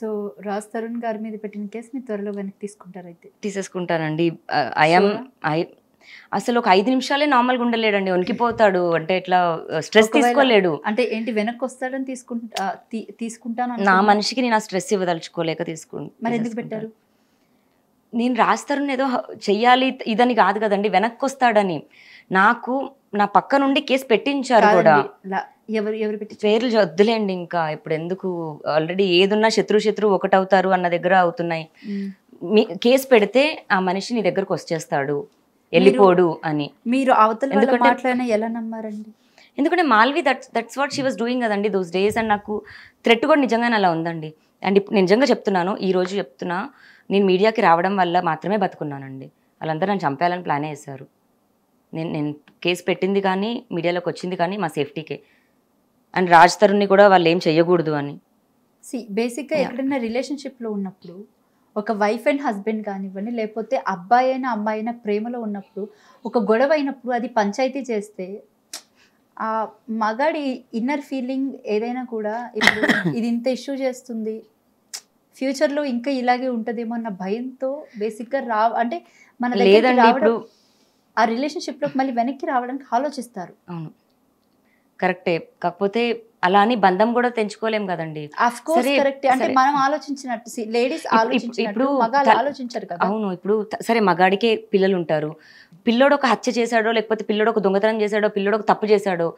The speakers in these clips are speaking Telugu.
సో రాజ్ తరుణ్ గారి మీద పెట్టిన కేసు మీరు త్వరలో వెనక్కి తీసుకుంటారైతే తీసేసుకుంటానండి ఐఎమ్ ఐ అసలు ఒక ఐదు నిమిషాలే నార్మల్ గా ఉండలేడండి వణికిపోతాడు అంటే ఇట్లా స్ట్రెస్ తీసుకోలేడు అంటే ఏంటి వెనక్కి వస్తాడని తీసుకుంటా తీసుకుంటాను నా మనిషికి నేను ఆ స్ట్రెస్ ఇవ్వదలుచుకోలేక తీసుకుంటాను మరి ఎందుకు పెట్టారు నేను రాస్తారు ఏదో చెయ్యాలి ఇదని కాదు కదండి వెనక్కి వస్తాడని నాకు నా పక్క నుండి కేసు పెట్టించారు కూడా ఎవరు ఎవరు పెట్టి పేర్లు వద్దులేండి ఇంకా ఇప్పుడు ఎందుకు ఆల్రెడీ ఏదున్నా శత్రు శత్రు ఒకటవుతారు అన్న దగ్గర అవుతున్నాయి మీ కేసు పెడితే ఆ మనిషి నీ దగ్గరకు వచ్చేస్తాడు వెళ్ళిపోడు అని మీరు అవతల ఎందుకంటే ఎలా నమ్మారండి ఎందుకంటే Malvi that that's what she was doing కదండి దోస్ డేస్ అండ్ నాకు థ్రెట్ కూడా నిజంగానే అలా ఉందండి అండ్ నిజంగా చెప్తున్నాను ఈ రోజు చెప్తున్నా నేను మీడియాకి రావడం వల్ల మాత్రమే బతుకున్నానండి వాళ్ళందరూ నన్ను చంపేయాలని ప్లాన్ వేశారు నేను నేను కేసు పెట్టింది కానీ మీడియాలోకి వచ్చింది కానీ మా సేఫ్టీకే అండ్ రాజ్ తరుణ్ని కూడా వాళ్ళు ఏం చేయకూడదు అని సి బేసిక్గా ఎక్కడైనా రిలేషన్షిప్లో ఉన్నప్పుడు ఒక వైఫ్ అండ్ హస్బెండ్ కానివ్వండి లేకపోతే అబ్బాయి అయినా అమ్మాయి అయినా ప్రేమలో ఉన్నప్పుడు ఒక గొడవ అయినప్పుడు అది పంచాయతీ చేస్తే ఆ మగాడి ఇన్నర్ ఫీలింగ్ ఏదైనా కూడా ఇప్పుడు ఇది ఇంత ఇష్యూ చేస్తుంది ఫ్యూచర్ లో ఇంకా ఇలాగే ఉంటదేమో అన్న భయంతో బేసిక్ గా రా అంటే మన లేదండి ఆ రిలేషన్షిప్ లో మళ్ళీ వెనక్కి రావడానికి ఆలోచిస్తారు అవును కరెక్టే కాకపోతే అలా అని బంధం కూడా తెంచుకోలేం కదండి ఆలోచించినట్టు లేడీస్ ఇప్పుడు ఆలోచించారు కదా అవును ఇప్పుడు సరే మగాడికే పిల్లలు ఉంటారు పిల్లోడు ఒక హత్య చేశాడో లేకపోతే పిల్లోడు ఒక దొంగతనం చేశాడో పిల్లడు ఒక తప్పు చేశాడో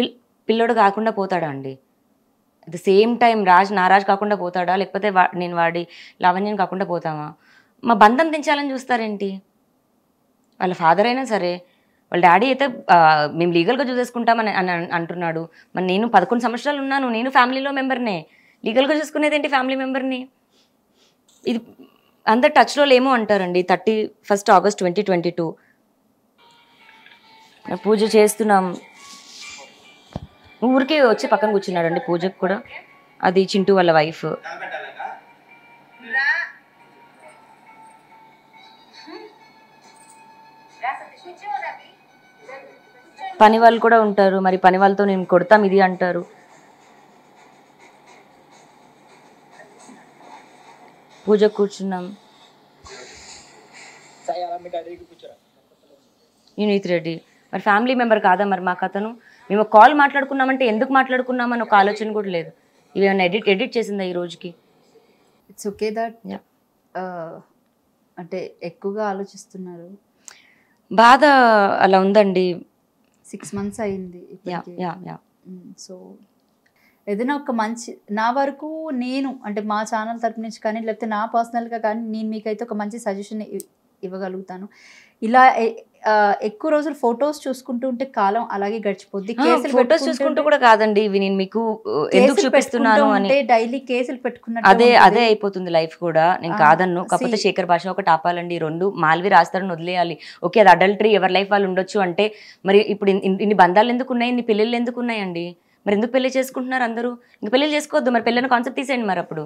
పిల్ పిల్లోడు కాకుండా పోతాడా అండి at the same time Raj నారాజ్ కాకుండా పోతాడా లేకపోతే నేను వాడి లావణ్యం కాకుండా పోతామా మా బంధం పెంచాలని చూస్తారేంటి వాళ్ళ ఫాదర్ అయినా సరే వాళ్ళ డాడీ అయితే మేము లీగల్గా చూసేసుకుంటామని అని అంటున్నాడు మరి నేను పదకొండు సంవత్సరాలు ఉన్నాను నేను ఫ్యామిలీలో మెంబర్నే లీగల్గా చూసుకునేది ఏంటి ఫ్యామిలీ మెంబర్ని ఇది అందరు టచ్లో లేమో అంటారండి thirty first August twenty twenty two పూజ చేస్తున్నాం ఊరికే వచ్చి పక్కన కూర్చున్నాడండి పూజకు కూడా అది చింటూ వాళ్ళ వైఫ్ పని వాళ్ళు కూడా ఉంటారు మరి పని వాళ్ళతో నేను కొడతాం ఇది అంటారు పూజ కూర్చున్నాం యూనీత్ రెడ్డి మరి ఫ్యామిలీ మెంబర్ కాదా మరి మాకు అతను మేము కాల్ మాట్లాడుకున్నామంటే ఎందుకు మాట్లాడుకున్నామని ఒక ఆలోచన కూడా లేదు ఇవేమైనా ఎడిట్ ఎడిట్ చేసిందా ఈ రోజుకి ఇట్స్ ఓకే దట్ అంటే ఎక్కువగా ఆలోచిస్తున్నారు బాధ అలా ఉందండి సిక్స్ మంత్స్ అయింది సో mm, ఏదైనా ఒక మంచి నా వరకు నేను అంటే మా ఛానల్ తరపు నుంచి కానీ లేకపోతే నా పర్సనల్గా కానీ నేను మీకైతే ఒక మంచి సజెషన్ ఇవ్వగలుగుతాను ఇలా ఎక్కువ రోజులు ఫొటోస్ చూసుకుంటూ ఉంటే కాలం అలాగే గడిచిపోద్ది కేసులు ఫొటోస్ చూసుకుంటూ కూడా కాదండి ఇవి నేను మీకు ఎందుకు చూపిస్తున్నాను అంటే డైలీ కేసులు పెట్టుకున్న అదే అదే అయిపోతుంది లైఫ్ కూడా నేను కాదన్ను కాకపోతే శేఖర్ భాష ఒకటి ఆపాలండి రెండు మాల్వి రాస్తారని వదిలేయాలి ఓకే అది అడల్టరీ ఎవరి లైఫ్ వాళ్ళు ఉండొచ్చు అంటే మరి ఇప్పుడు ఇన్ని బంధాలు ఎందుకు ఉన్నాయి ఇన్ని పిల్లలు ఎందుకు ఉన్నాయండి మరి ఎందుకు పెళ్లి చేసుకుంటున్నారు అందరూ ఇంకా పెళ్లి చేసుకోవద్దు మరి పెళ్ళిన కాన్సెప్ట్ తీసేయండి మరి అప్పుడు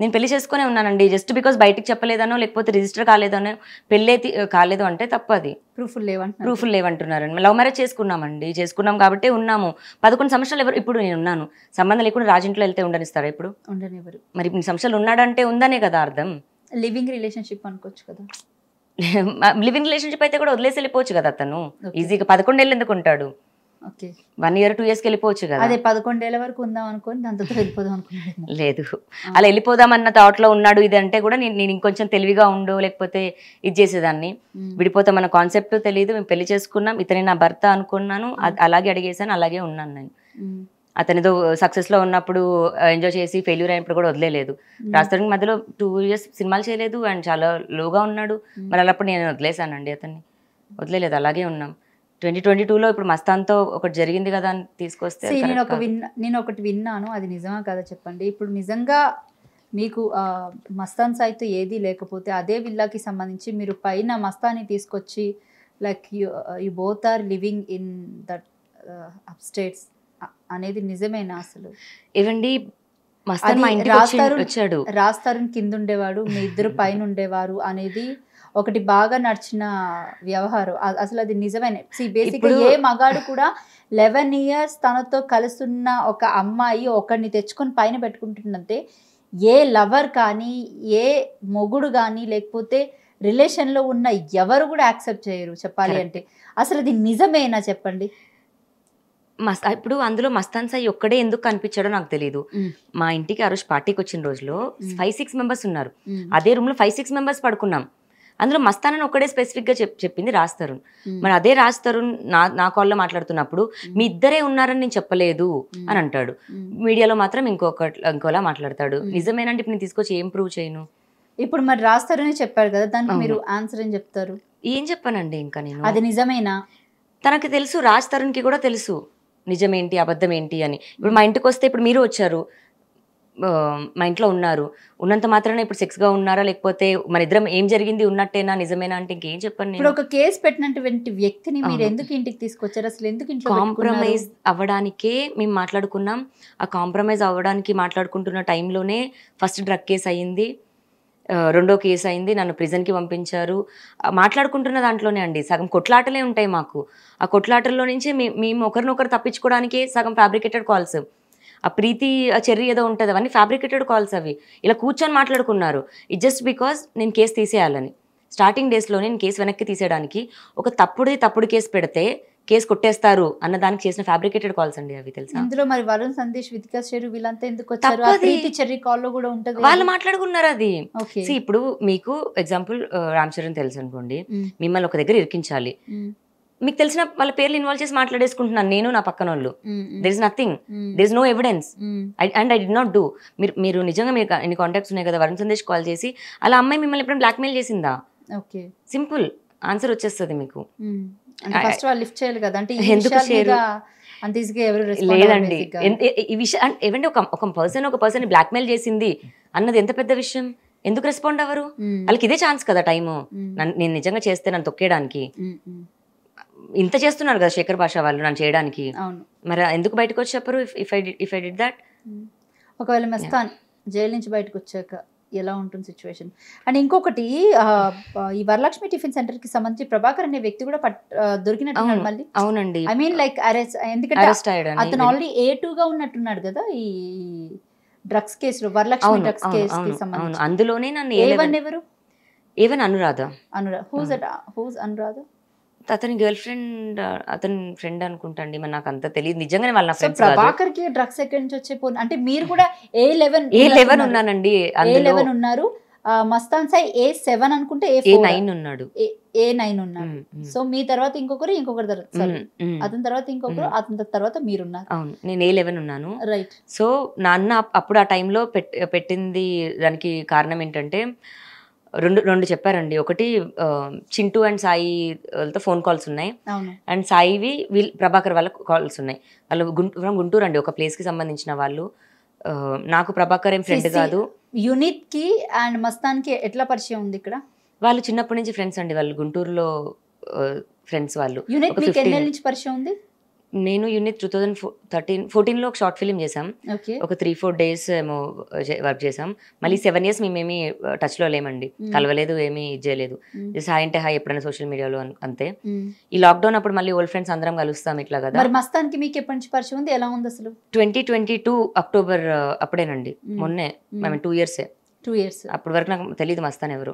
నేను పెళ్లి చేసుకునే ఉన్నానండి జస్ట్ బికాస్ బయటకు చెప్పలేదనో లేకపోతే రిజిస్టర్ కాలేదనో పెళ్ళే కాలేదు అంటే తప్ప అది ప్రూఫ్లు లేవంటున్నారు ప్రూఫ్లు లేవంటున్నారండి లవ్ మ్యారేజ్ చేసుకున్నామండి చేసుకున్నాం కాబట్టి ఉన్నాము పదకొండు సంవత్సరాలు ఎవరు ఇప్పుడు నేను ఉన్నాను సంబంధం లేకుండా రాజింట్లో వెళ్తే ఉండనిస్తారా ఇప్పుడు ఉండనివ్వరు మరి ఇన్ని సంవత్సరాలు ఉన్నాడంటే ఉందనే కదా అర్థం లివింగ్ రిలేషన్షిప్ అనుకోవచ్చు కదా లివింగ్ రిలేషన్షిప్ అయితే కూడా వదిలేసి వెళ్ళిపోవచ్చు కదా అతను ఈజీగా పదకొండు ఎందుకు ఉంటాడు వన్ ఇయర్ టూ ఇయర్స్కి వెళ్ళిపోవచ్చు కదా అదే పదకొండేళ్ల వరకు ఉందాం అనుకోని దాంతో వెళ్ళిపోదాం అనుకున్నాను లేదు అలా వెళ్ళిపోదాం అన్న లో ఉన్నాడు ఇది అంటే కూడా నేను నేను ఇంకొంచెం తెలివిగా ఉండు లేకపోతే ఇది చేసేదాన్ని విడిపోతాం అన్న కాన్సెప్ట్ తెలియదు మేము పెళ్లి చేసుకున్నాం ఇతని నా భర్త అనుకున్నాను అలాగే అడిగేసాను అలాగే ఉన్నాను నేను అతనితో లో ఉన్నప్పుడు ఎంజాయ్ చేసి ఫెయిల్యూర్ అయినప్పుడు కూడా వదిలేదు రాస్తానికి మధ్యలో టూ ఇయర్స్ సినిమాలు చేయలేదు అండ్ చాలా లోగా ఉన్నాడు మరి అలాప్పుడు నేను వదిలేసానండి అతన్ని వదిలేదు అలాగే ఉన్నాం ట్వంటీ ట్వంటీ టూలో ఇప్పుడు మస్తాంతో ఒకటి జరిగింది కదా అని తీసుకొస్తే నేను ఒక విన్నా నేను ఒకటి విన్నాను అది నిజమా కదా చెప్పండి ఇప్పుడు నిజంగా మీకు మస్తాన్ సాయితో ఏదీ లేకపోతే అదే విల్లాకి సంబంధించి మీరు పైన మస్తాన్ని తీసుకొచ్చి like you you both are living in that up states అనేది నిజమేనా అసలు ఇవండి రాస్తారు రాస్తారు కింద ఉండేవాడు మీ ఇద్దరు పైన ఉండేవారు అనేది ఒకటి బాగా నడిచిన వ్యవహారం అసలు అది నిజమైన బేసిక్ ఏ మగాడు కూడా లెవెన్ ఇయర్స్ తనతో కలుస్తున్న ఒక అమ్మాయి ఒకరిని తెచ్చుకొని పైన పెట్టుకుంటుందంటే ఏ లవర్ కానీ ఏ మొగుడు కానీ లేకపోతే రిలేషన్లో ఉన్న ఎవరు కూడా యాక్సెప్ట్ చేయరు చెప్పాలి అంటే అసలు అది నిజమేనా చెప్పండి మస్ ఇప్పుడు అందులో మస్తాన్ సాయి ఒక్కడే ఎందుకు కనిపించాడో నాకు తెలియదు మా ఇంటికి ఆ రోజు పార్టీకి వచ్చిన రోజులో ఫైవ్ సిక్స్ మెంబర్స్ ఉన్నారు అదే రూమ్ లో ఫైవ్ సిక్స్ మెంబర్స్ పడుకున్నాం అందులో మస్తాన్ అని ఒక్కడే స్పెసిఫిక్గా చెప్ చెప్పింది రాజ్ తరుణ్ మరి అదే రాజ్ తరుణ్ నా నా కాల్లో మాట్లాడుతున్నప్పుడు మీ ఇద్దరే ఉన్నారని నేను చెప్పలేదు అని అంటాడు మీడియాలో మాత్రం ఇంకొక ఇంకోలా మాట్లాడతాడు నిజమేనంటే ఇప్పుడు నేను తీసుకొచ్చి ఏం ప్రూవ్ చేయను ఇప్పుడు మరి రాజ్ తరుణ్ చెప్పారు కదా దానికి మీరు ఆన్సర్ ఏం చెప్తారు ఏం చెప్పానండి ఇంకా నేను అది నిజమేనా తనకి తెలుసు రాజ్ తరుణ్కి కూడా తెలుసు నిజమేంటి అబద్ధం ఏంటి అని ఇప్పుడు మా ఇంటికి వస్తే ఇప్పుడు మీరు వచ్చారు మా ఇంట్లో ఉన్నారు ఉన్నంత మాత్రాన ఇప్పుడు సెక్స్ గా ఉన్నారా లేకపోతే మన ఇద్దరం ఏం జరిగింది ఉన్నట్టేనా నిజమేనా అంటే ఇంకేం చెప్పండి ఒక కేసు పెట్టినటువంటి వ్యక్తిని మీరు ఎందుకు ఇంటికి తీసుకొచ్చారు అసలు ఎందుకు కాంప్రమైజ్ అవ్వడానికే మేము మాట్లాడుకున్నాం ఆ కాంప్రమైజ్ అవ్వడానికి మాట్లాడుకుంటున్న టైంలోనే ఫస్ట్ డ్రగ్ కేసు అయింది రెండో కేసు అయింది నన్ను ప్రిజన్కి పంపించారు మాట్లాడుకుంటున్న దాంట్లోనే అండి సగం కొట్లాటలే ఉంటాయి మాకు ఆ కొట్లాటల్లో నుంచి మేము ఒకరినొకరు తప్పించుకోవడానికే సగం ఫ్యాబ్రికేటెడ్ కాల్స్ ఆ ప్రీతి ఆ చెర్రీ ఏదో ఉంటుంది అవన్నీ ఫ్యాబ్రికేటెడ్ కాల్స్ అవి ఇలా కూర్చొని మాట్లాడుకున్నారు ఇట్ జస్ట్ బికాస్ నేను కేసు తీసేయాలని స్టార్టింగ్ డేస్లో నేను కేసు వెనక్కి తీసేయడానికి ఒక తప్పుడుది తప్పుడు కేసు పెడితే కేసు కొట్టేస్తారు అన్న దానికి చేసిన ఫ్యాబ్రికేటెడ్ కాల్స్ అండి అవి తెలుసా అందులో మరి వరుణ్ సందేశ్ వితికా చెరు వీళ్ళంతా ఎందుకు వచ్చారు ప్రీతి చెర్రీ కాల్లో కూడా ఉంటుంది వాళ్ళు మాట్లాడుకున్నారు అది ఇప్పుడు మీకు ఎగ్జాంపుల్ uh, రామ్ చరణ్ తెలుసు అనుకోండి మిమ్మల్ని ఒక దగ్గర ఇరికించాలి మీకు తెలిసిన వాళ్ళ పేర్లు ఇన్వాల్వ్ చేసి మాట్లాడేసుకుంటున్నాను నేను నా పక్కన వాళ్ళు there is nothing there is no evidence and I did not do మీరు మీరు నిజంగా మీరు ఎన్ని కాంటాక్ట్స్ ఉన్నాయి కదా వరుణ్ సందేశ్ కాల్ చేసి అలా అమ్మాయి మిమ్మల్ని ఎప్పుడైనా బ్లాక్మెయిల్ చేసిందా ఓకే సింపుల్ ఆన్సర్ వచ్చేస్తుంది మీకు లిఫ్ట్ చేయాలి కదా అంటే ఎందుకు లేదండి ఈ విషయం ఏమంటే ఒక ఒక పర్సన్ ఒక పర్సన్ బ్లాక్మెయిల్ చేసింది అన్నది ఎంత పెద్ద విషయం ఎందుకు రెస్పాండ్ అవ్వరు వాళ్ళకి ఇదే ఛాన్స్ కదా టైము నేను నిజంగా చేస్తే నన్ను తొక్కేయడానికి ఇంత చేస్తున్నారు కదా శేఖర్ భాష వాళ్ళు నన్ను చేయడానికి అవును మరి ఎందుకు బయటకు వచ్చి చెప్పరు దాట్ ఒకవేళ మెస్తాన్ జైలు నుంచి బయటకు వచ్చాక ఎలా ఉంటుంది సిచ్యువేషన్ అండ్ ఇంకొకటి ఈ వరలక్ష్మి టిఫిన్ సెంటర్ కి సంబంధించి ప్రభాకర్ అనే వ్యక్తి కూడా దొరికినట్టు మళ్ళీ అవునండి ఐ మీన్ లైక్ అరెస్ట్ అతను ఆల్రెడీ ఏ టూ గా ఉన్నట్టున్నాడు కదా ఈ drugs case Varalakshmi drugs case అందులోనే నన్ను ఏవన్ ఎవరు ఏవన్ అనురాధ అనురాధ హూజ్ అనురాధ అతని గర్ల్ ఫ్రెండ్ అతని ఫ్రెండ్ అనుకుంటాండి నాకు అంత తెలియదు నిజంగానే వాళ్ళ ప్రభాకర్ కి డ్రగ్స్ ఎక్కడి నుంచి వచ్చే అంటే మీరు కూడా ఏ లెవెన్ ఏ లెవెన్ ఉన్నానండి ఏ లెవెన్ ఉన్నారు మస్తాన్ సాయి ఏ సెవెన్ అనుకుంటే ఏ నైన్ ఉన్నాడు ఏ నైన్ ఉన్నాడు సో మీ తర్వాత ఇంకొకరు ఇంకొకరు అతని తర్వాత ఇంకొకరు అతని తర్వాత మీరున్నారు అవును నేను ఏ లెవెన్ ఉన్నాను రైట్ సో నాన్న అప్పుడు ఆ టైంలో పెట్టింది దానికి కారణం ఏంటంటే రెండు రెండు చెప్పారండి ఒకటి చింటూ అండ్ సాయి వాళ్ళతో ఫోన్ కాల్స్ ఉన్నాయి అండ్ సాయివి వీళ్ళు ప్రభాకర్ వాళ్ళ కాల్స్ ఉన్నాయి వాళ్ళు గుంటూరు గుంటూరు అండి ఒక ప్లేస్కి సంబంధించిన వాళ్ళు నాకు ప్రభాకర్ ఏం ఫ్రెండ్ కాదు కి అండ్ మస్తాన్కి ఎట్లా పరిచయం ఉంది ఇక్కడ వాళ్ళు చిన్నప్పటి నుంచి ఫ్రెండ్స్ అండి వాళ్ళు గుంటూరులో ఫ్రెండ్స్ వాళ్ళు యూనిట్ నుంచి పరిచయం ఉంది నేను unit two thousand four thirteen ఫోర్టీన్లో ఒక షార్ట్ ఫిల్మ్ చేసాం ఒక త్రీ ఫోర్ డేస్ ఏమో వర్క్ చేసాం మళ్ళీ సెవెన్ ఇయర్స్ మేమేమి టచ్లో లేమండి కలవలేదు ఏమీ చేయలేదు జస్ట్ హాయ్ అంటే హాయ్ ఎప్పుడైనా సోషల్ మీడియాలో అంతే ఈ లాక్డౌన్ అప్పుడు మళ్ళీ ఓల్డ్ ఫ్రెండ్స్ అందరం కలుస్తాం ఇట్లా కదా మరి మస్తానికి మీకు ఎప్పటి నుంచి పరిచయం ఉంది ఎలా ఉంది అసలు ట్వంటీ ట్వంటీ టూ అక్టోబర్ అప్పుడేనండి మొన్నే మేము టూ ఇయర్సే టూ ఇయర్స్ అప్పటి వరకు నాకు తెలియదు మస్తాన్ ఎవరు